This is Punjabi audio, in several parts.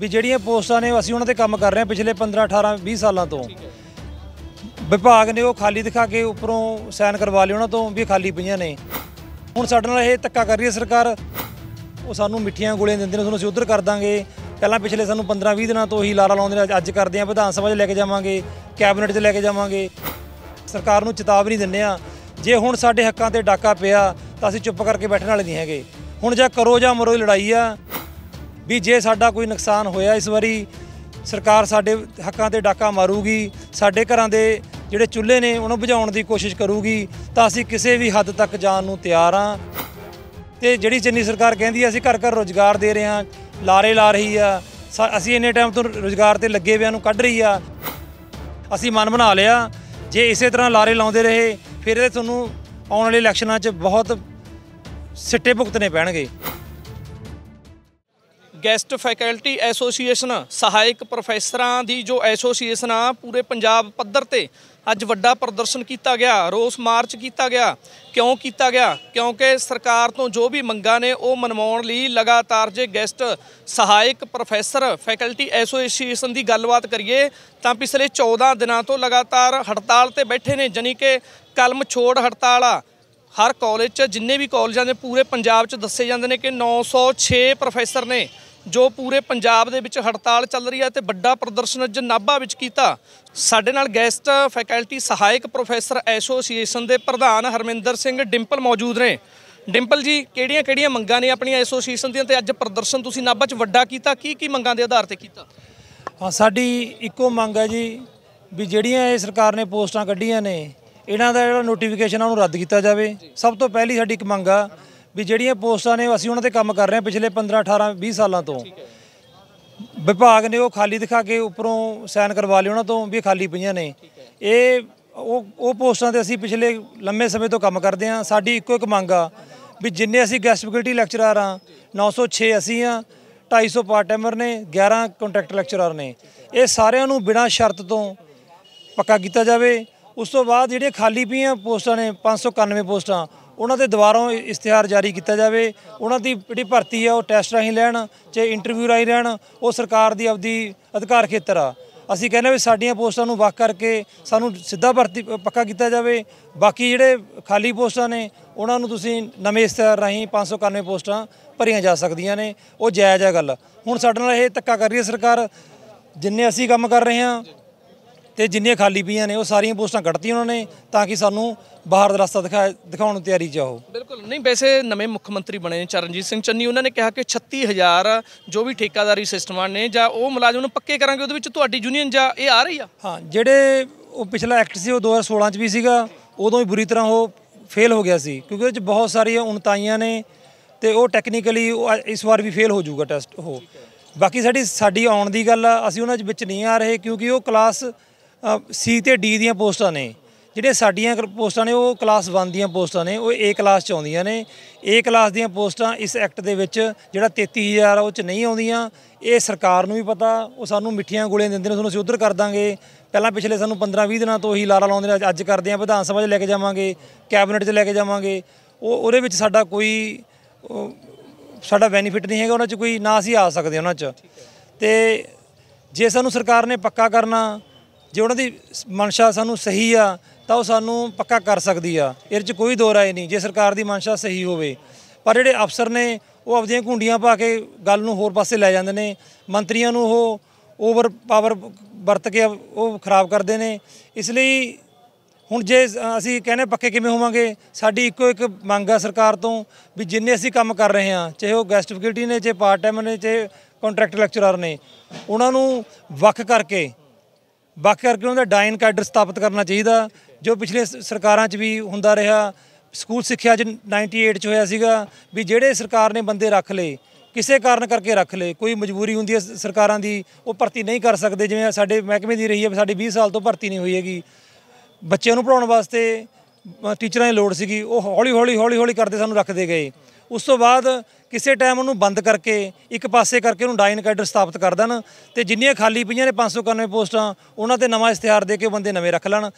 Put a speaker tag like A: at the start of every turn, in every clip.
A: ਵੀ ਜਿਹੜੀਆਂ ਪੋਸਟਾਂ ਨੇ ਅਸੀਂ ਉਹਨਾਂ ਤੇ ਕੰਮ ਕਰ ਰਹੇ ਹਾਂ ਪਿਛਲੇ 15 18 20 ਸਾਲਾਂ ਤੋਂ ਵਿਭਾਗ ਨੇ ਉਹ ਖਾਲੀ ਦਿਖਾ ਕੇ ਉੱਪਰੋਂ ਸਾਈਨ ਕਰਵਾ ਲਏ ਉਹਨਾਂ ਤੋਂ ਵੀ ਖਾਲੀ ਪਈਆਂ ਨੇ ਹੁਣ ਸਾਡੇ ਨਾਲ ਇਹ ਤੱਕਾ ਕਰ ਰਹੀ ਹੈ ਸਰਕਾਰ ਉਹ ਸਾਨੂੰ ਮਿੱਠੀਆਂ ਗੋਲੀਆਂ ਦਿੰਦੇ ਨੇ ਤੁਹਾਨੂੰ ਅਸੀਂ ਉਧਰ ਕਰ ਦਾਂਗੇ ਪਹਿਲਾਂ ਪਿਛਲੇ ਸਾਨੂੰ 15 20 ਦਿਨਾਂ ਤੋਂ ਹੀ ਲਾਰਾ ਲਾਉਂਦੇ ਨੇ ਅੱਜ ਕਰਦੇ ਆ ਵਿਧਾਨ ਸਭਾ 'ਚ ਲੈ ਕੇ ਜਾਵਾਂਗੇ ਕੈਬਨਿਟ 'ਚ ਲੈ ਕੇ ਜਾਵਾਂਗੇ ਸਰਕਾਰ ਨੂੰ ਚੇਤਾਵਨੀ ਦਿੰਨੇ ਆ ਜੇ ਹੁਣ ਸਾਡੇ ਹੱਕਾਂ ਤੇ ਡਾਕਾ ਪਿਆ ਤਾਂ ਅਸੀਂ ਚੁੱਪ ਕਰਕੇ ਬੈਠਣ ਵਾਲੇ ਨਹੀਂ ਹੈਗੇ ਹੁਣ ਜਾਂ ਕਰੋ ਜਾਂ ਮਰੋ ਲੜਾਈ ਆ ਵੀ ਜੇ ਸਾਡਾ ਕੋਈ ਨੁਕਸਾਨ ਹੋਇਆ ਇਸ ਵਾਰੀ ਸਰਕਾਰ ਸਾਡੇ ਹੱਕਾਂ ਤੇ ਡਾਕਾ ਮਾਰੂਗੀ ਸਾਡੇ ਘਰਾਂ ਦੇ ਜਿਹੜੇ ਚੁੱਲ੍ਹੇ ਨੇ ਉਹਨੂੰ ਬੁਝਾਉਣ ਦੀ ਕੋਸ਼ਿਸ਼ ਕਰੂਗੀ ਤਾਂ ਅਸੀਂ ਕਿਸੇ ਵੀ ਹੱਦ ਤੱਕ ਜਾਣ ਨੂੰ ਤਿਆਰ ਆ ਤੇ ਜਿਹੜੀ ਚੰਨੀ ਸਰਕਾਰ ਕਹਿੰਦੀ ਅਸੀਂ ਘਰ ਘਰ ਰੋਜ਼ਗਾਰ ਦੇ ਰਹੇ ਹਾਂ ਲਾਰੇ ਲਾ ਰਹੀ ਆ ਅਸੀਂ ਇੰਨੇ ਟਾਈਮ ਤੋਂ ਰੋਜ਼ਗਾਰ ਤੇ ਲੱਗੇ ਵਿਆਂ ਨੂੰ ਕੱਢ ਰਹੀ ਆ ਅਸੀਂ ਮਨ ਬਣਾ ਲਿਆ ਜੇ ਇਸੇ ਤਰ੍ਹਾਂ ਲਾਰੇ ਲਾਉਂਦੇ ਰਹੇ ਫਿਰ ਇਹ ਤੁਹਾਨੂੰ ਆਉਣ ਵਾਲੇ ਇਲੈਕਸ਼ਨਾਂ 'ਚ ਬਹੁਤ ਸਿੱਟੇ ਭੁਗਤਨੇ ਪੈਣਗੇ
B: ਗੈਸਟ ਫੈਕਲਟੀ ਐਸੋਸੀਏਸ਼ਨ ਸਹਾਇਕ ਪ੍ਰੋਫੈਸਰਾਂ ਦੀ ਜੋ ਐਸੋਸੀਏਸ਼ਨ ਆ ਪੂਰੇ ਪੰਜਾਬ ਪੱਧਰ ਤੇ ਅੱਜ ਵੱਡਾ ਪ੍ਰਦਰਸ਼ਨ ਕੀਤਾ ਗਿਆ ਰੋਸ ਮਾਰਚ ਕੀਤਾ ਗਿਆ ਕਿਉਂ ਕੀਤਾ ਗਿਆ ਕਿਉਂਕਿ ਸਰਕਾਰ ਤੋਂ ਜੋ ਵੀ ਮੰਗਾਂ ਨੇ ਉਹ ਮਨਵਾਉਣ ਲਈ ਲਗਾਤਾਰ ਜੇ ਗੈਸਟ ਸਹਾਇਕ ਪ੍ਰੋਫੈਸਰ ਫੈਕਲਟੀ ਐਸੋਸੀਏਸ਼ਨ ਦੀ ਗੱਲਬਾਤ ਕਰੀਏ ਤਾਂ ਪਿਛਲੇ 14 ਦਿਨਾਂ ਤੋਂ ਲਗਾਤਾਰ ਹੜਤਾਲ ਤੇ ਬੈਠੇ ਨੇ ਜਨੀ ਕਿ ਕਲਮ ਛੋੜ ਹੜਤਾਲ ਆ ਹਰ ਕਾਲਜ 'ਚ ਜਿੰਨੇ ਵੀ ਕਾਲਜਾਂ ਦੇ ਪੂਰੇ ਪੰਜਾਬ 'ਚ ਦੱਸੇ ਜਾਂਦੇ ਨੇ ਕਿ 906 ਪ੍ਰੋਫੈਸਰ ਨੇ ਜੋ ਪੂਰੇ ਪੰਜਾਬ ਦੇ ਵਿੱਚ ਹੜਤਾਲ ਚੱਲ ਰਹੀ ਹੈ ਤੇ ਵੱਡਾ ਪ੍ਰਦਰਸ਼ਨ ਅੱਜ ਨਾਭਾ ਵਿੱਚ ਕੀਤਾ ਸਾਡੇ ਨਾਲ ਗੈਸਟ ਫੈਕਲਟੀ ਸਹਾਇਕ ਪ੍ਰੋਫੈਸਰ ਐਸੋਸੀਏਸ਼ਨ ਦੇ ਪ੍ਰਧਾਨ ਹਰਮਿੰਦਰ ਸਿੰਘ ਡਿੰਪਲ ਮੌਜੂਦ ਨੇ ਡਿੰਪਲ ਜੀ ਕਿਹੜੀਆਂ ਕਿਹੜੀਆਂ ਮੰਗਾਂ ਨੇ ਆਪਣੀ ਐਸੋਸੀਏਸ਼ਨ ਦੀਆਂ ਤੇ ਅੱਜ ਪ੍ਰਦਰਸ਼ਨ ਤੁਸੀਂ ਨਾਭਾ 'ਚ ਵੱਡਾ ਕੀਤਾ ਕੀ ਕੀ ਮੰਗਾਂ ਦੇ ਆਧਾਰ ਤੇ ਕੀਤਾ
A: ਹਾਂ ਸਾਡੀ ਇੱਕੋ ਮੰਗ ਹੈ ਜੀ ਵੀ ਜਿਹੜੀਆਂ ਇਹ ਸਰਕਾਰ ਨੇ ਪੋਸਟਾਂ ਕੱਢੀਆਂ ਨੇ ਇਹਨਾਂ ਦਾ ਜਿਹੜਾ ਨੋਟੀਫਿਕੇਸ਼ਨ ਆ ਉਹਨੂੰ ਰੱਦ ਕੀਤਾ ਜਾਵੇ ਸਭ ਤੋਂ ਪਹਿਲੀ ਸਾਡੀ ਇੱਕ ਮੰਗ ਆ ਵੀ ਜਿਹੜੀਆਂ ਪੋਸਟਾਂ ਨੇ ਅਸੀਂ ਉਹਨਾਂ ਤੇ ਕੰਮ ਕਰ ਰਹੇ ਹਾਂ ਪਿਛਲੇ 15 18 20 ਸਾਲਾਂ ਤੋਂ ਵਿਭਾਗ ਨੇ ਉਹ ਖਾਲੀ ਦਿਖਾ ਕੇ ਉੱਪਰੋਂ ਸਾਈਨ ਕਰਵਾ ਲਿਓ ਉਹਨਾਂ ਤੋਂ ਵੀ ਖਾਲੀ ਪਈਆਂ ਨੇ ਇਹ ਉਹ ਉਹ ਪੋਸਟਾਂ ਤੇ ਅਸੀਂ ਪਿਛਲੇ ਲੰਮੇ ਸਮੇਂ ਤੋਂ ਕੰਮ ਕਰਦੇ ਹਾਂ ਸਾਡੀ ਇੱਕੋ ਇੱਕ ਮੰਗ ਆ ਵੀ ਜਿੰਨੇ ਅਸੀਂ ਗੈਸਟ ਫੈਕਲਟੀ ਲੈਕਚਰਰ ਆ 906 ਅਸੀਂ ਆ 250 ਪਾਰਟ ਟਾਈਮਰ ਨੇ 11 ਕੰਟਰੈਕਟ ਲੈਕਚਰਰ ਨੇ ਇਹ ਸਾਰਿਆਂ ਨੂੰ ਬਿਨਾਂ ਸ਼ਰਤ ਤੋਂ ਪੱਕਾ ਕੀਤਾ ਜਾਵੇ ਉਸ ਤੋਂ ਬਾਅਦ ਜਿਹੜੇ ਖਾਲੀ ਪਈਆਂ ਪੋਸਟਾਂ ਨੇ 591 ਪੋਸਟਾਂ ਉਹਨਾਂ ਦੇ ਦੁਬਾਰਾ ਇਸ਼ਤਿਹਾਰ ਜਾਰੀ ਕੀਤਾ ਜਾਵੇ ਉਹਨਾਂ ਦੀ ਜਿਹੜੀ ਭਰਤੀ ਹੈ ਉਹ ਟੈਸਟ ਰਾਹੀਂ ਲੈਣ ਚਾਹੇ ਇੰਟਰਵਿਊ ਰਾਹੀਂ ਲੈਣ ਉਹ ਸਰਕਾਰ ਦੀ ਆਪਦੀ ਅਧਿਕਾਰ ਖੇਤਰ ਆ ਅਸੀਂ ਕਹਿੰਦੇ ਵੀ ਸਾਡੀਆਂ ਪੋਸਟਾਂ ਨੂੰ ਵੱਖ ਕਰਕੇ ਸਾਨੂੰ ਸਿੱਧਾ ਭਰਤੀ ਪੱਕਾ ਕੀਤਾ ਜਾਵੇ ਬਾਕੀ ਜਿਹੜੇ ਖਾਲੀ ਪੋਸਟਾਂ ਨੇ ਉਹਨਾਂ ਨੂੰ ਤੁਸੀਂ ਨਵੇਂ ਇਸ਼ਤਿਹਾਰ ਰਾਹੀਂ 591 ਪੋਸਟਾਂ ਭਰੀਆਂ ਜਾ ਸਕਦੀਆਂ ਨੇ ਉਹ ਜਾਇਜ਼ ਹੈ ਗੱਲ ਹੁਣ ਸਾਡੇ ਨਾਲ ਇਹ ਤੱਕਾ ਕਰ ਰਹੀ ਹੈ ਸਰਕਾਰ ਜਿੰਨੇ ਅਸੀਂ ਕੰਮ ਕਰ ਰਹੇ ਹਾਂ ਤੇ ਜਿੰਨੀਆਂ ਖਾਲੀ ਪਈਆਂ ਨੇ ਉਹ ਸਾਰੀਆਂ ਪੋਸਟਾਂ ਕੱਢਤੀ ਉਹਨਾਂ ਨੇ ਤਾਂ ਕਿ ਸਾਨੂੰ ਬਾਹਰ ਦਾ ਰਸਤਾ ਦਿਖਾ ਦਿਖਾਉਣ ਦੀ ਤਿਆਰੀ 'ਚ
B: ਬਿਲਕੁਲ ਨਹੀਂ ਵੈਸੇ ਨਵੇਂ ਮੁੱਖ ਮੰਤਰੀ ਬਣੇ ਨੇ ਚਰਨਜੀਤ ਸਿੰਘ ਚੰਨੀ ਉਹਨਾਂ ਨੇ ਕਿਹਾ ਕਿ 36000 ਜੋ ਵੀ ਠੇਕਾਦਾਰੀ ਸਿਸਟਮਾਂ ਨੇ ਜਾਂ ਉਹ ਮੁਲਾਜ਼ਮ ਨੂੰ ਪੱਕੇ ਕਰਾਂਗੇ ਉਹਦੇ ਵਿੱਚ ਤੁਹਾਡੀ ਯੂਨੀਅਨ ਜਾਂ ਇਹ ਆ ਰਹੀ ਆ ਹਾਂ
A: ਜਿਹੜੇ ਉਹ ਪਿਛਲਾ ਐਕਟ ਸੀ ਉਹ 2016 'ਚ ਵੀ ਸੀਗਾ ਉਦੋਂ ਹੀ ਬੁਰੀ ਤਰ੍ਹਾਂ ਉਹ ਫੇਲ ਹੋ ਗਿਆ ਸੀ ਕਿਉਂਕਿ ਉਹਦੇ 'ਚ ਬਹੁਤ ਸਾਰੀਆਂ ਉਣਤਾਈਆਂ ਨੇ ਤੇ ਉਹ ਟੈਕਨੀਕਲੀ ਇਸ ਵਾਰ ਵੀ ਫੇਲ ਹੋ ਜਾਊਗਾ ਟੈਸਟ ਉਹ ਬਾਕੀ ਸਾਡੀ ਸਾਡੀ ਆਉਣ ਦੀ ਗੱਲ ਆ ਅਸੀਂ ਉਹਨਾਂ ਦੇ ਵਿੱਚ ਨਹੀਂ ਆ ਰਹੇ ਕਿਉਂਕਿ ਉਹ ਕਲਾਸ ਸੀ ਤੇ ਡੀ ਦੀਆਂ ਪੋਸਟਾਂ ਨੇ ਜਿਹੜੇ ਸਾਡੀਆਂ ਪੋਸਟਾਂ ਨੇ ਉਹ ਕਲਾਸ 1 ਦੀਆਂ ਪੋਸਟਾਂ ਨੇ ਉਹ ਏ ਕਲਾਸ ਚ ਆਉਂਦੀਆਂ ਨੇ ਏ ਕਲਾਸ ਦੀਆਂ ਪੋਸਟਾਂ ਇਸ ਐਕਟ ਦੇ ਵਿੱਚ ਜਿਹੜਾ 33000 ਉਹ ਚ ਨਹੀਂ ਆਉਂਦੀਆਂ ਇਹ ਸਰਕਾਰ ਨੂੰ ਵੀ ਪਤਾ ਉਹ ਸਾਨੂੰ ਮਿੱਠੀਆਂ ਗੋਲੀਆਂ ਦਿੰਦੇ ਨੇ ਤੁਹਾਨੂੰ ਅਸੀਂ ਉਧਰ ਕਰ ਦਾਂਗੇ ਪਹਿਲਾਂ ਪਿਛਲੇ ਸਾਨੂੰ 15-20 ਦਿਨਾਂ ਤੋਂ ਹੀ ਲਾਰਾ ਲਾਉਂਦੇ ਨੇ ਅੱਜ ਕਰਦੇ ਆ ਵਿਧਾਨ ਸਭਾ 'ਚ ਲੈ ਕੇ ਜਾਵਾਂਗੇ ਕੈਬਨਿਟ 'ਚ ਲੈ ਕੇ ਜਾਵਾਂਗੇ ਉਹ ਉਹਦੇ ਵਿੱਚ ਸਾਡਾ ਕੋਈ ਸਾਡਾ ਬੈਨੀਫਿਟ ਨਹੀਂ ਹੈਗਾ ਉਹਨਾਂ 'ਚ ਕੋਈ ਨਾ ਅਸੀਂ ਆ ਸਕਦੇ ਉਹਨਾਂ 'ਚ ਤੇ ਜੇ ਸਾਨੂੰ ਸਰਕਾਰ ਨੇ ਪੱਕਾ ਕਰਨਾ ਜੇ ਉਹਨਾਂ ਦੀ ਮਨਸ਼ਾ ਸਾਨੂੰ ਸਹੀ ਆ ਤਾਂ ਉਹ ਸਾਨੂੰ ਪੱਕਾ ਕਰ ਸਕਦੀ ਆ ਇਹਦੇ 'ਚ ਕੋਈ ਦੋ ਰਾਏ ਨਹੀਂ ਜੇ ਸਰਕਾਰ ਦੀ ਮਨਸ਼ਾ ਸਹੀ ਹੋਵੇ ਪਰ ਜਿਹੜੇ ਅਫਸਰ ਨੇ ਉਹ ਆਪਦੀਆਂ ਘੁੰਡੀਆਂ ਪਾ ਕੇ ਗੱਲ ਨੂੰ ਹੋਰ ਪਾਸੇ ਲੈ ਜਾਂਦੇ ਨੇ ਮੰਤਰੀਆਂ ਨੂੰ ਉਹ ਓਵਰ ਪਾਵਰ ਵਰਤ ਕੇ ਉਹ ਖਰਾਬ ਕਰਦੇ ਨੇ ਇਸ ਲਈ ਹੁਣ ਜੇ ਅਸੀਂ ਕਹਿੰਦੇ ਪੱਕੇ ਕਿਵੇਂ ਹੋਵਾਂਗੇ ਸਾਡੀ ਇੱਕੋ ਇੱਕ ਮੰਗ ਆ ਸਰਕਾਰ ਤੋਂ ਵੀ ਜਿੰਨੇ ਅਸੀਂ ਕੰਮ ਕਰ ਰਹੇ ਹਾਂ ਚਾਹੇ ਉਹ ਗੈਸਟ ਫੈਕਲਟੀ ਨੇ ਚਾਹੇ ਪਾਰਟ ਟਾਈਮ ਨੇ ਚਾਹੇ ਕੰਟਰੈਕਟ ਲੈਕਚਰਰ ਨੇ ਉਹਨਾਂ ਨੂੰ ਵੱਖ ਕਰਕੇ ਬਾਕੀ ਕਰਕੇ ਉਹਨਾਂ ਦਾ ਡਾਇਨ ਕਾਡਰ ਸਥਾਪਿਤ ਕਰਨਾ ਚਾਹੀਦਾ ਜੋ ਪਿਛਲੇ ਸਰਕਾਰਾਂ 'ਚ ਵੀ ਹੁੰਦਾ ਰਿਹਾ ਸਕੂਲ ਸਿੱਖਿਆ 'ਚ 98 'ਚ ਹੋਇਆ ਸੀਗਾ ਵੀ ਜਿਹੜੇ ਸਰਕਾਰ ਨੇ ਬੰਦੇ ਰੱਖ ਲਏ ਕਿਸੇ ਕਾਰਨ ਕਰਕੇ ਰੱਖ ਲਏ ਕੋਈ ਮਜਬੂਰੀ ਹੁੰਦੀ ਹੈ ਸਰਕਾਰਾਂ ਦੀ ਉਹ ਭਰਤੀ ਨਹੀਂ ਕਰ ਸਕਦੇ ਜਿਵੇਂ ਸਾਡੇ ਮਹਿਕਮੇ ਦੀ ਰਹੀ ਹੈ ਸਾਡੇ 20 ਸਾਲ ਤੋਂ ਭਰਤੀ ਨਹੀਂ ਹੋਈ ਹੈਗੀ ਬੱਚਿਆਂ ਨੂੰ ਪੜਾਉਣ ਵਾਸਤੇ ਟੀਚਰਾਂ ਦੀ ਲੋੜ ਸੀਗੀ ਉਹ ਹੌਲੀ ਹੌਲੀ ਹੌਲੀ ਹੌਲੀ ਕਰਦੇ ਸਾਨੂੰ ਰੱਖਦੇ ਗਏ ਉਸ ਤੋਂ ਬਾਅਦ ਕਿਸੇ ਟਾਈਮ ਉਹਨੂੰ ਬੰਦ ਕਰਕੇ ਇੱਕ ਪਾਸੇ ਕਰਕੇ ਉਹਨੂੰ ਡਾਈਨ ਕੈਡਰ ਸਥਾਪਿਤ ਕਰ ਦੇਣ ਤੇ ਜਿੰਨੀਆਂ ਖਾਲੀ ਪਈਆਂ ਨੇ 591 ਪੋਸਟਾਂ ਉਹਨਾਂ ਤੇ ਨਵਾਂ ਇਸ਼ਤਿਹਾਰ ਦੇ ਕੇ ਬੰਦੇ ਨਵੇਂ ਰੱਖ ਲੈਣ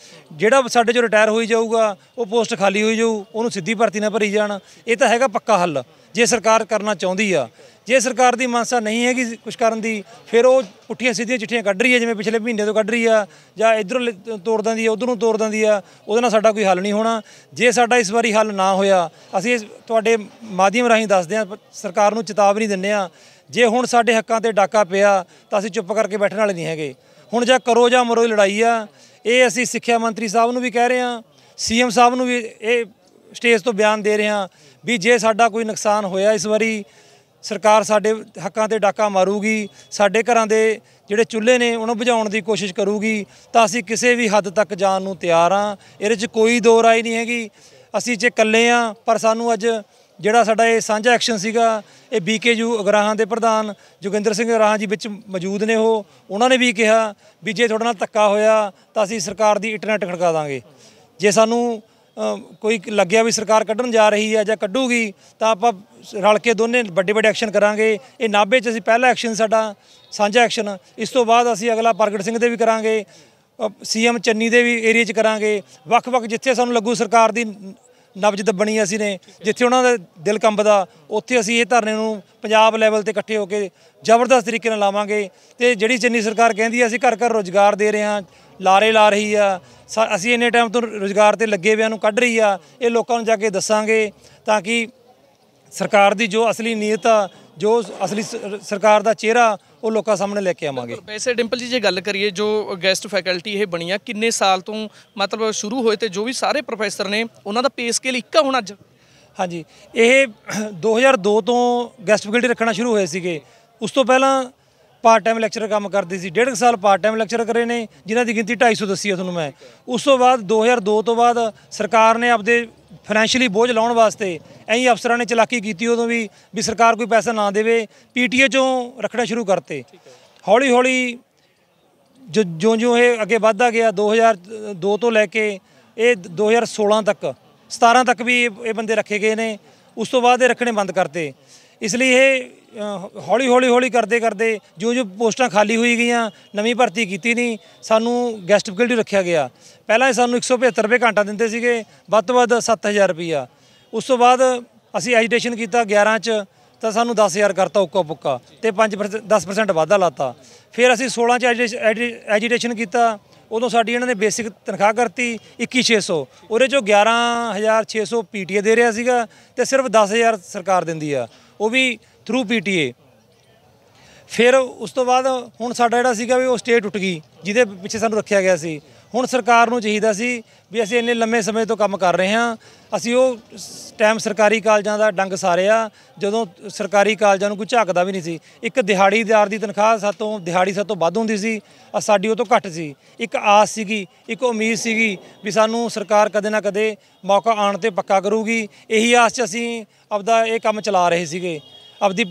A: ਜਿਹੜਾ ਸਾਡੇ ਜੋ ਰਿਟਾਇਰ ਹੋਈ ਜਾਊਗਾ ਉਹ ਪੋਸਟ ਖਾਲੀ ਹੋਈ ਜਾਊ ਉਹਨੂੰ ਸਿੱਧੀ ਭਰਤੀ ਨਾਲ ਭਰੀ ਜਾਣ ਇਹ ਤਾਂ ਹੈਗਾ ਪੱਕਾ ਹੱਲ ਜੇ ਸਰਕਾਰ ਕਰਨਾ ਚਾਹੁੰਦੀ ਆ ਜੇ ਸਰਕਾਰ ਦੀ ਮਨਸਾ ਨਹੀਂ ਹੈਗੀ ਕੁਝ ਕਰਨ ਦੀ ਫਿਰ ਉਹ ਪੁੱਠੀਆਂ ਸਿੱਧੀਆਂ ਚਿੱਠੀਆਂ ਕੱਢ ਰਹੀ ਹੈ ਜਿਵੇਂ ਪਿਛਲੇ ਮਹੀਨੇ ਤੋਂ ਕੱਢ ਰਹੀ ਆ ਜਾਂ ਇਧਰੋਂ ਤੋੜ ਦਿੰਦੀ ਆ ਉਧਰੋਂ ਤੋੜ ਦਿੰਦੀ ਆ ਉਹਦੇ ਨਾਲ ਸਾਡਾ ਕੋਈ ਹੱਲ ਨਹੀਂ ਹੋਣਾ ਜੇ ਸਾਡਾ ਇਸ ਵਾਰੀ ਹੱਲ ਨਾ ਹੋਇਆ ਅਸੀਂ ਤੁਹਾਡੇ ਮਾਧਿਅਮ ਰਾਹੀਂ ਦੱਸਦੇ ਆ ਸਰਕਾਰ ਨੂੰ ਚੇਤਾਵਨੀ ਦਿੰਨੇ ਆ ਜੇ ਹੁਣ ਸਾਡੇ ਹੱਕਾਂ ਤੇ ਡਾਕਾ ਪਿਆ ਤਾਂ ਅਸੀਂ ਚੁੱਪ ਕਰਕੇ ਬੈਠਣ ਵਾਲੇ ਨਹੀਂ ਹੈਗੇ ਹੁਣ ਜਾਂ ਕਰੋ ਜਾਂ ਮਰੋ ਲੜਾਈ ਆ ਇਹ ਅਸੀਂ ਸਿੱਖਿਆ ਮੰਤਰੀ ਸਾਹਿਬ ਨੂੰ ਵੀ ਕਹਿ ਰਹੇ ਆ ਸੀਐਮ ਸਾਹਿਬ ਨੂੰ ਵੀ ਇਹ ਸਟੇਜ ਤੋਂ ਬਿਆਨ ਦੇ ਰਹੇ ਆ ਵੀ ਜੇ ਸਾਡਾ ਕੋਈ ਨੁਕਸਾਨ ਹੋਇਆ ਇਸ ਵਾਰੀ ਸਰਕਾਰ ਸਾਡੇ ਹੱਕਾਂ ਤੇ ਡਾਕਾ ਮਾਰੂਗੀ ਸਾਡੇ ਘਰਾਂ ਦੇ ਜਿਹੜੇ ਚੁੱਲ੍ਹੇ ਨੇ ਉਹਨਾਂ ਬੁਝਾਉਣ ਦੀ ਕੋਸ਼ਿਸ਼ ਕਰੂਗੀ ਤਾਂ ਅਸੀਂ ਕਿਸੇ ਵੀ ਹੱਦ ਤੱਕ ਜਾਣ ਨੂੰ ਤਿਆਰ ਆ ਇਹਦੇ 'ਚ ਕੋਈ ਦੋਰਾਈ ਨਹੀਂ ਹੈਗੀ ਅਸੀਂ ਜੇ ਇਕੱਲੇ ਆ ਪਰ ਸਾਨੂੰ ਅੱਜ ਜਿਹੜਾ ਸਾਡਾ ਇਹ ਸਾਂਝਾ ਐਕਸ਼ਨ ਸੀਗਾ ਇਹ ਬੀਕੇਯੂ ਅਗਰਾਹਾਂ ਦੇ ਪ੍ਰਧਾਨ ਜੋਗਿੰਦਰ ਸਿੰਘ ਅਗਰਾਹਾਂ ਜੀ ਵਿੱਚ ਮੌਜੂਦ ਨੇ ਉਹ ਉਹਨਾਂ ਨੇ ਵੀ ਕਿਹਾ ਵੀ ਜੇ ਤੁਹਾਡੇ ਨਾਲ ਧੱਕਾ ਹੋਇਆ ਤਾਂ ਅਸੀਂ ਸਰਕਾਰ ਦੀ ਇੰਟਰਨੈਟ ਖੜਕਾ ਦਾਂਗੇ ਜੇ ਸਾਨੂੰ ਕੋਈ ਲੱਗਿਆ ਵੀ ਸਰਕਾਰ ਕੱਢਣ ਜਾ ਰਹੀ ਹੈ ਜਾਂ ਕੱਢੂਗੀ ਤਾਂ ਆਪਾਂ ਰਲ ਕੇ ਦੋਨੇ ਵੱਡੇ ਵੱਡੇ ਐਕਸ਼ਨ ਕਰਾਂਗੇ ਇਹ ਨਾਬੇ 'ਚ ਅਸੀਂ ਪਹਿਲਾ ਐਕਸ਼ਨ ਸਾਡਾ ਸਾਂਝਾ ਐਕਸ਼ਨ ਇਸ ਤੋਂ ਬਾਅਦ ਅਸੀਂ ਅਗਲਾ ਪ੍ਰਗਟ ਸਿੰਘ ਦੇ ਵੀ ਕਰਾਂਗੇ ਸੀਐਮ ਚੰਨੀ ਦੇ ਵੀ ਏਰੀਆ 'ਚ ਕਰਾਂਗੇ ਵੱਖ-ਵੱਖ ਜਿੱਥੇ ਸਾਨੂੰ ਲੱਗੂ ਸਰਕਾਰ ਦੀ ਨਬਜ ਦੱਬਣੀ ਅਸੀਂ ਨੇ ਜਿੱਥੇ ਉਹਨਾਂ ਦਾ ਦਿਲ ਕੰਬਦਾ ਉੱਥੇ ਅਸੀਂ ਇਹ ਧਰਨੇ ਨੂੰ ਪੰਜਾਬ ਲੈਵਲ ਤੇ ਇਕੱਠੇ ਹੋ ਕੇ ਜ਼ਬਰਦਸਤ ਤਰੀਕੇ ਨਾਲ ਲਾਵਾਂਗੇ ਤੇ ਜਿਹੜੀ ਚੰਨੀ ਸਰਕਾਰ ਕਹਿੰਦੀ ਹੈ ਅਸੀਂ ਘਰ ਘਰ ਰੋਜ਼ਗਾਰ ਦੇ ਰਹੇ ਹਾਂ ਲਾਰੇ ਲਾ ਰਹੀ ਆ ਅਸੀਂ ਇੰਨੇ ਟਾਈਮ ਤੋਂ ਰੋਜ਼ਗਾਰ ਤੇ ਲੱਗੇ ਵਿਆਂ ਨੂੰ ਕੱਢ ਰਹੀ ਆ ਇਹ ਲੋਕਾਂ ਨੂੰ ਜਾ ਕੇ ਦੱਸਾਂਗੇ ਤਾਂ ਕਿ ਸਰਕਾਰ ਦੀ ਜੋ ਅਸਲੀ ਨੀਅਤ ਆ ਜੋ ਅਸਲੀ ਸਰਕਾਰ ਦਾ ਚਿਹਰਾ ਉਹ ਲੋਕਾਂ ਸਾਹਮਣੇ ਲੈ ਕੇ ਆਵਾਂਗੇ
B: ਵੈਸੇ ਡਿੰਪਲ ਜੀ ਜੇ ਗੱਲ ਕਰੀਏ ਜੋ ਗੈਸਟ ਫੈਕਲਟੀ ਇਹ ਬਣੀ ਆ ਕਿੰਨੇ ਸਾਲ ਤੋਂ ਮਤਲਬ ਸ਼ੁਰੂ ਹੋਏ ਤੇ ਜੋ ਵੀ
A: ਸਾਰੇ ਪ੍ਰੋਫੈਸਰ ਨੇ ਉਹਨਾਂ ਦਾ ਪੇ ਸਕੇਲ ਇੱਕਾ ਹੁਣ ਅੱਜ ਹਾਂਜੀ ਇਹ 2002 ਤੋਂ ਗੈਸਟ ਫੈਕਲਟੀ ਰੱਖਣਾ ਸ਼ੁਰੂ ਹੋਏ ਸੀਗੇ ਉਸ ਤੋਂ ਪਹਿਲਾਂ ਪਾਰਟ ਟਾਈਮ ਲੈਕਚਰ ਕੰਮ ਕਰਦੇ ਸੀ ਡੇਢ ਸਾਲ ਪਾਰਟ ਟਾਈਮ ਲੈਕਚਰ ਕਰੇ ਨੇ ਜਿਨ੍ਹਾਂ ਦੀ ਗਿਣਤੀ 250 ਦੱਸੀ ਆ ਤੁਹਾਨੂੰ ਮੈਂ ਉਸ ਤੋਂ ਬਾਅਦ 2002 ਤੋਂ ਬਾਅਦ ਸਰਕਾਰ ਨੇ ਆਪਦੇ ਫਾਈਨੈਂਸ਼ੀਅਲੀ ਬੋਝ ਲਾਉਣ ਵਾਸਤੇ ਐਂ ਅਫਸਰਾਂ ਨੇ ਚਲਾਕੀ ਕੀਤੀ ਉਦੋਂ ਵੀ ਵੀ ਸਰਕਾਰ ਕੋਈ ਪੈਸਾ ਨਾ ਦੇਵੇ ਪੀਟੀਏ ਚੋਂ ਰੱਖਣਾ ਸ਼ੁਰੂ ਕਰਤੇ ਹੌਲੀ ਹੌਲੀ ਜੋ ਜੋ ਇਹ ਅੱਗੇ ਵਧਦਾ ਗਿਆ 2002 ਤੋਂ ਲੈ ਕੇ ਇਹ 2016 ਤੱਕ 17 ਤੱਕ ਵੀ ਇਹ ਬੰਦੇ ਰੱਖੇ ਗਏ ਨੇ ਉਸ ਤੋਂ ਬਾਅਦ ਇਹ ਰੱਖਣੇ ਬੰਦ ਕਰਤੇ ਇਸ ਲਈ ਇਹ ਹੌਲੀ ਹੌਲੀ ਹੌਲੀ ਕਰਦੇ ਕਰਦੇ ਜੋ ਜੋ ਪੋਸਟਾਂ ਖਾਲੀ ਹੋਈ ਗਈਆਂ ਨਵੀਂ ਭਰਤੀ ਕੀਤੀ ਨਹੀਂ ਸਾਨੂੰ ਗੈਸਟ ਫੈਕਲਟੀ ਰੱਖਿਆ ਗਿਆ ਪਹਿਲਾਂ ਇਹ ਸਾਨੂੰ 175 ਰੁਪਏ ਘੰਟਾ ਦਿੰਦੇ ਸੀਗੇ ਵੱਧ ਤੋਂ ਵੱਧ 7000 ਰੁਪਿਆ ਉਸ ਤੋਂ ਬਾਅਦ ਅਸੀਂ ਐਜੀਟੇਸ਼ਨ ਕੀਤਾ 11 ਚ ਤਾਂ ਸਾਨੂੰ 10000 ਕਰਤਾ ਉੱਕਾ ਪੁੱਕਾ ਤੇ 5% 10% ਵਾਧਾ ਲਾਤਾ ਫਿਰ ਅਸੀਂ 16 ਚ ਐਜੀਟੇਸ਼ਨ ਕੀਤਾ ਉਦੋਂ ਸਾਡੀ ਇਹਨਾਂ ਨੇ ਬੇਸਿਕ ਤਨਖਾਹ ਕਰਤੀ 21600 ਉਹਦੇ ਚੋਂ 11600 ਪੀਟੀਏ ਦੇ ਰਿਹਾ ਸੀਗਾ ਤੇ ਸਿਰਫ 10000 ਸਰਕਾਰ ਦਿੰਦੀ ਆ ਉਹ ਵੀ ਥਰੂ ਪੀਟੀਏ ਫਿਰ ਉਸ ਤੋਂ ਬਾਅਦ ਹੁਣ ਸਾਡਾ ਜਿਹੜਾ ਸੀਗਾ ਵੀ ਉਹ ਸਟੇ ਟੁੱਟ ਗਈ ਜਿਹਦੇ ਪਿੱਛੇ ਸਾਨੂੰ ਰੱਖਿਆ ਗਿਆ ਸੀ ਹੁਣ ਸਰਕਾਰ ਨੂੰ ਚਾਹੀਦਾ ਸੀ ਵੀ ਅਸੀਂ ਇੰਨੇ ਲੰਮੇ ਸਮੇਂ ਤੋਂ ਕੰਮ ਕਰ ਰਹੇ ਹਾਂ ਅਸੀਂ ਉਹ ਟਾਈਮ ਸਰਕਾਰੀ ਕਾਲਜਾਂ ਦਾ ਡੰਗ ਸਾਰਿਆ ਜਦੋਂ ਸਰਕਾਰੀ ਕਾਲਜਾਂ ਨੂੰ ਕੋਈ ਝਾਕਦਾ ਵੀ ਨਹੀਂ ਸੀ ਇੱਕ ਦਿਹਾੜੀਦਾਰ ਦੀ ਤਨਖਾਹ ਸਾਤੋਂ ਦਿਹਾੜੀ ਸਾਤੋਂ ਵੱਧ ਹੁੰਦੀ ਸੀ ਆ ਸਾਡੀ ਉਹ ਤੋਂ ਘੱਟ ਸੀ ਇੱਕ ਆਸ ਸੀਗੀ ਇੱਕ ਉਮੀਦ ਸੀਗੀ ਵੀ ਸਾਨੂੰ ਸਰਕਾਰ ਕਦੇ ਨਾ ਕਦੇ ਮੌਕਾ ਆਣ ਤੇ ਪੱਕਾ ਕਰੂਗੀ ਇਹੀ ਆਸ 'ਚ ਅਸੀਂ ਆਪਦਾ ਇਹ ਕੰਮ ਚਲਾ ਰਹੇ ਸੀਗੇ ਆਪਦੀ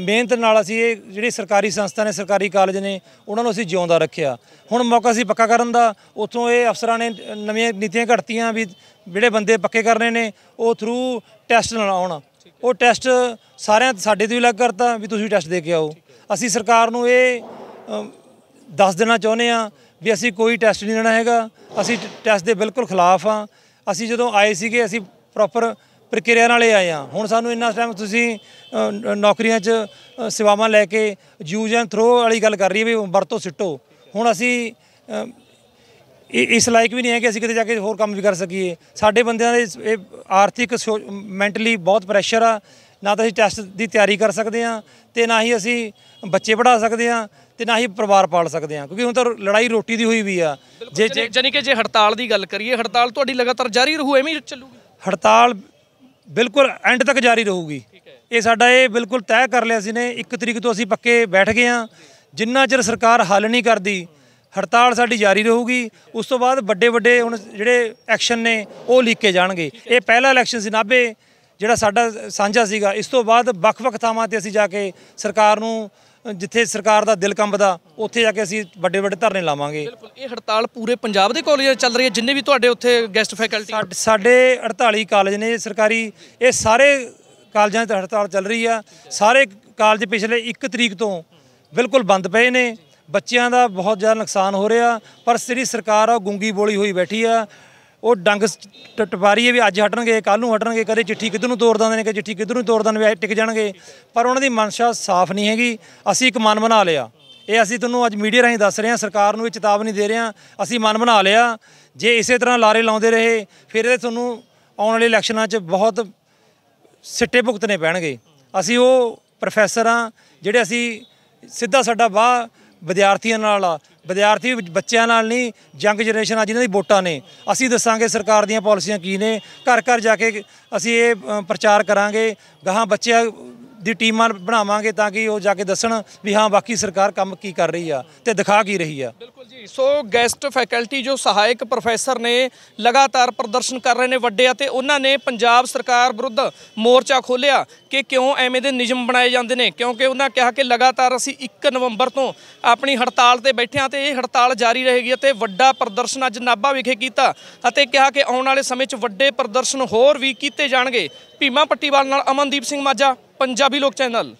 A: ਮਿਹਨਤ ਨਾਲ ਅਸੀਂ ਇਹ ਜਿਹੜੀ ਸਰਕਾਰੀ ਸੰਸਥਾ ਨੇ ਸਰਕਾਰੀ ਕਾਲਜ ਨੇ ਉਹਨਾਂ ਨੂੰ ਅਸੀਂ ਜਿਉਂਦਾ ਰੱਖਿਆ ਹੁਣ ਮੌਕਾ ਸੀ ਪੱਕਾ ਕਰਨ ਦਾ ਉੱਥੋਂ ਇਹ ਅਫਸਰਾਂ ਨੇ ਨਵੀਆਂ ਨੀਤੀਆਂ ਘੜਤੀਆਂ ਵੀ ਜਿਹੜੇ ਬੰਦੇ ਪੱਕੇ ਕਰਨੇ ਨੇ ਉਹ ਥਰੂ ਟੈਸਟ ਨਾਲ ਆਉਣ ਉਹ ਟੈਸਟ ਸਾਰਿਆਂ ਸਾਡੇ ਤੋਂ ਹੀ ਅਲੱਗ ਕਰਤਾ ਵੀ ਤੁਸੀਂ ਟੈਸਟ ਦੇ ਕੇ ਆਓ ਅਸੀਂ ਸਰਕਾਰ ਨੂੰ ਇਹ ਦੱਸ ਦੇਣਾ ਚਾਹੁੰਦੇ ਆ ਵੀ ਅਸੀਂ ਕੋਈ ਟੈਸਟ ਨਹੀਂ ਲੈਣਾ ਹੈਗਾ ਅਸੀਂ ਟੈਸਟ ਦੇ ਬਿਲਕੁਲ ਖਿਲਾਫ ਆ ਅਸੀਂ ਜਦੋਂ ਆਏ ਸੀਗੇ ਅਸੀਂ ਪ੍ਰੋਪਰ ਪ੍ਰਕਿਰਿਆ ਨਾਲੇ ਆਏ ਆ ਹੁਣ ਸਾਨੂੰ ਇੰਨਾ ਟਾਈਮ ਤੁਸੀਂ ਨੌਕਰੀਆਂ 'ਚ ਸੇਵਾਵਾਂ ਲੈ ਕੇ ਯੂਜ਼ ਐਂਡ ਥਰੋ ਵਾਲੀ ਗੱਲ ਕਰ ਰਹੀ ਹੈ ਵੀ ਵਰਤੋਂ ਸਿੱਟੋ ਹੁਣ ਅਸੀਂ ਇਸ ਲਾਇਕ ਵੀ ਨਹੀਂ ਹੈ ਕਿ ਅਸੀਂ ਕਿਤੇ ਜਾ ਕੇ ਹੋਰ ਕੰਮ ਵੀ ਕਰ ਸਕੀਏ ਸਾਡੇ ਬੰਦਿਆਂ ਦੇ ਇਹ ਆਰਥਿਕ ਮੈਂਟਲੀ ਬਹੁਤ ਪ੍ਰੈਸ਼ਰ ਆ ਨਾ ਤਾਂ ਅਸੀਂ ਟੈਸਟ ਦੀ ਤਿਆਰੀ ਕਰ ਸਕਦੇ ਆ ਤੇ ਨਾ ਹੀ ਅਸੀਂ ਬੱਚੇ ਪੜਾ ਸਕਦੇ ਆ ਤੇ ਨਾ ਹੀ ਪਰਿਵਾਰ ਪਾਲ ਸਕਦੇ ਆ ਕਿਉਂਕਿ ਹੁਣ ਤਾਂ ਲੜਾਈ ਰੋਟੀ ਦੀ ਹੋਈ ਵੀ ਆ ਜੇ ਜਾਨੀ ਕਿ ਜੇ ਹੜਤਾਲ ਦੀ ਗੱਲ ਕਰੀਏ ਹੜਤਾਲ ਤੁਹਾਡੀ ਲਗਾਤਾਰ ਜਾਰੀ ਰਹੂ ਐਵੇਂ ਚੱਲੂਗੀ ਹੜਤਾਲ ਬਿਲਕੁਲ ਐਂਡ ਤੱਕ ਜਾਰੀ ਰਹੂਗੀ ਇਹ ਸਾਡਾ ਇਹ ਬਿਲਕੁਲ ਤੈਅ ਕਰ ਲਿਆ ਸੀ ਨੇ ਇੱਕ ਤਰੀਕ ਤੋਂ ਅਸੀਂ ਪੱਕੇ ਬੈਠ ਗਏ ਆ ਜਿੰਨਾ ਚਿਰ ਸਰਕਾਰ ਹੱਲ ਨਹੀਂ ਕਰਦੀ ਹੜਤਾਲ ਸਾਡੀ ਜਾਰੀ ਰਹੂਗੀ ਉਸ ਤੋਂ ਬਾਅਦ ਵੱਡੇ ਵੱਡੇ ਹੁਣ ਜਿਹੜੇ ਐਕਸ਼ਨ ਨੇ ਉਹ ਲੀਕੇ ਜਾਣਗੇ ਇਹ ਪਹਿਲਾ ਇਲੈਕਸ਼ਨ ਸੀ ਨਾਬੇ ਜਿਹੜਾ ਸਾਡਾ ਸਾਂਝਾ ਸੀਗਾ ਇਸ ਤੋਂ ਬਾਅਦ ਵੱਖ-ਵੱਖ ਥਾਵਾਂ ਤੇ ਅਸੀਂ ਜਾ ਕੇ ਸਰਕਾਰ ਨੂੰ ਜਿੱਥੇ ਸਰਕਾਰ ਦਾ ਦਿਲ ਕੰਬਦਾ ਉੱਥੇ ਜਾ ਕੇ ਅਸੀਂ ਵੱਡੇ ਵੱਡੇ ਧਰਨੇ ਲਾਵਾਂਗੇ ਬਿਲਕੁਲ ਇਹ ਹੜਤਾਲ ਪੂਰੇ ਪੰਜਾਬ ਦੇ ਕਾਲਜਾਂ 'ਚ ਚੱਲ ਰਹੀ ਹੈ ਜਿੰਨੇ ਵੀ ਤੁਹਾਡੇ ਉੱਥੇ ਗੈਸਟ ਫੈਕਲਟੀ ਸਾਡੇ 48 ਕਾਲਜ ਨੇ ਸਰਕਾਰੀ ਇਹ ਸਾਰੇ ਕਾਲਜਾਂ 'ਚ ਹੜਤਾਲ ਚੱਲ ਰਹੀ ਆ ਸਾਰੇ ਕਾਲਜ ਪਿਛਲੇ 1 ਤਰੀਕ ਤੋਂ ਬਿਲਕੁਲ ਬੰਦ ਪਏ ਨੇ ਬੱਚਿਆਂ ਦਾ ਬਹੁਤ ਜ਼ਿਆਦਾ ਨੁਕਸਾਨ ਹੋ ਰਿਹਾ ਪਰ ਸਿਰੀ ਸਰਕਾਰ ਆ ਗੁੰਗੀ ਬੋਲੀ ਹੋਈ ਬੈਠੀ ਆ ਉਹ ਡੰਗ ਟਪਾਰੀਏ ਵੀ ਅੱਜ ਹਟਣਗੇ ਕੱਲ ਨੂੰ ਹਟਣਗੇ ਕਦੇ ਚਿੱਠੀ ਕਿੱਧਰ ਨੂੰ ਤੋੜ ਦਿੰਦੇ ਨੇ ਕਿ ਚਿੱਠੀ ਕਿੱਧਰ ਨੂੰ ਤੋੜ ਦਿੰਦੇ ਨੇ ਟਿਕ ਜਾਣਗੇ ਪਰ ਉਹਨਾਂ ਦੀ ਮਨਸ਼ਾ ਸਾਫ਼ ਨਹੀਂ ਹੈਗੀ ਅਸੀਂ ਇੱਕ ਮਨ ਬਣਾ ਲਿਆ ਇਹ ਅਸੀਂ ਤੁਹਾਨੂੰ ਅੱਜ ਮੀਡੀਆ ਰਾਹੀਂ ਦੱਸ ਰਹੇ ਹਾਂ ਸਰਕਾਰ ਨੂੰ ਇਹ ਚੇਤਾਵਨੀ ਦੇ ਰਹੇ ਹਾਂ ਅਸੀਂ ਮਨ ਬਣਾ ਲਿਆ ਜੇ ਇਸੇ ਤਰ੍ਹਾਂ ਲਾਰੇ ਲਾਉਂਦੇ ਰਹੇ ਫਿਰ ਇਹ ਤੁਹਾਨੂੰ ਆਉਣ ਵਾਲੇ ਇਲੈਕਸ਼ਨਾਂ 'ਚ ਬਹੁਤ ਸਿੱਟੇ ਭੁਗਤਨੇ ਪੈਣਗੇ ਅਸੀਂ ਉਹ ਪ੍ਰੋਫੈਸਰ ਆ ਜਿਹੜੇ ਅਸੀਂ ਸਿੱਧਾ ਸਾਡਾ ਵਾਹ ਵਿਦਿਆਰਥੀਆਂ ਨਾਲ ਆ ਵਿਦਿਆਰਥੀ ਬੱਚਿਆਂ ਨਾਲ ਨਹੀਂ ਜੰਗ ਜਨਰੇਸ਼ਨ ਆ ਜਿਨ੍ਹਾਂ ਦੀ ਵੋਟਾਂ ਨੇ ਅਸੀਂ ਦੱਸਾਂਗੇ ਸਰਕਾਰ ਦੀਆਂ ਪਾਲਿਸੀਆਂ ਕੀ ਨੇ ਘਰ ਘਰ ਜਾ ਕੇ ਅਸੀਂ ਇਹ ਪ੍ਰਚਾਰ ਕਰਾਂਗੇ ਗਾਹਾਂ ਬੱਚਿਆਂ ਦੀ ਟੀਮਾਂ ਬਣਾਵਾਂਗੇ ਤਾਂ ਕਿ ਉਹ ਜਾ ਕੇ ਦੱਸਣ ਵੀ ਹਾਂ ਬਾਕੀ ਸਰਕਾਰ ਕੰਮ ਕੀ ਕਰ ਰਹੀ ਆ ਤੇ ਦਿਖਾ ਕੀ ਰਹੀ ਆ
B: ਜੀ ਸੋ ਗੈਸਟ ਫੈਕਲਟੀ ਜੋ ਸਹਾਇਕ ਪ੍ਰੋਫੈਸਰ ਨੇ ਲਗਾਤਾਰ ਪ੍ਰਦਰਸ਼ਨ ਕਰ ਰਹੇ ਨੇ ਵੱਡੇ ਅਤੇ ਉਹਨਾਂ ਨੇ ਪੰਜਾਬ ਸਰਕਾਰ ਵਿਰੁੱਧ ਮੋਰਚਾ ਖੋਲ੍ਹਿਆ ਕਿ ਕਿਉਂ ਐਵੇਂ ਦੇ ਨਿਯਮ ਬਣਾਏ ਜਾਂਦੇ ਨੇ ਕਿਉਂਕਿ ਉਹਨਾਂ ਕਿਹਾ ਕਿ ਲਗਾਤਾਰ ਅਸੀਂ 1 ਨਵੰਬਰ ਤੋਂ ਆਪਣੀ ਹੜਤਾਲ ਤੇ ਬੈਠੇ ਹਾਂ ਤੇ ਇਹ ਹੜਤਾਲ ਜਾਰੀ ਰਹੇਗੀ ਅਤੇ ਵੱਡਾ ਪ੍ਰਦਰਸ਼ਨ ਅੱਜ ਨਾਭਾ ਵਿਖੇ ਕੀਤਾ ਅਤੇ ਕਿਹਾ ਕਿ ਆਉਣ ਵਾਲੇ ਸਮੇਂ 'ਚ ਵੱਡੇ ਪ੍ਰਦਰਸ਼ਨ ਹੋਰ ਵੀ ਕੀਤੇ ਜਾਣਗੇ ਭੀਮਾ ਪੱਟੀਵਾਲ ਨਾਲ ਅਮਨਦੀਪ ਸਿੰਘ ਮਾਝਾ ਪੰਜਾਬੀ ਲੋਕ ਚੈਨਲ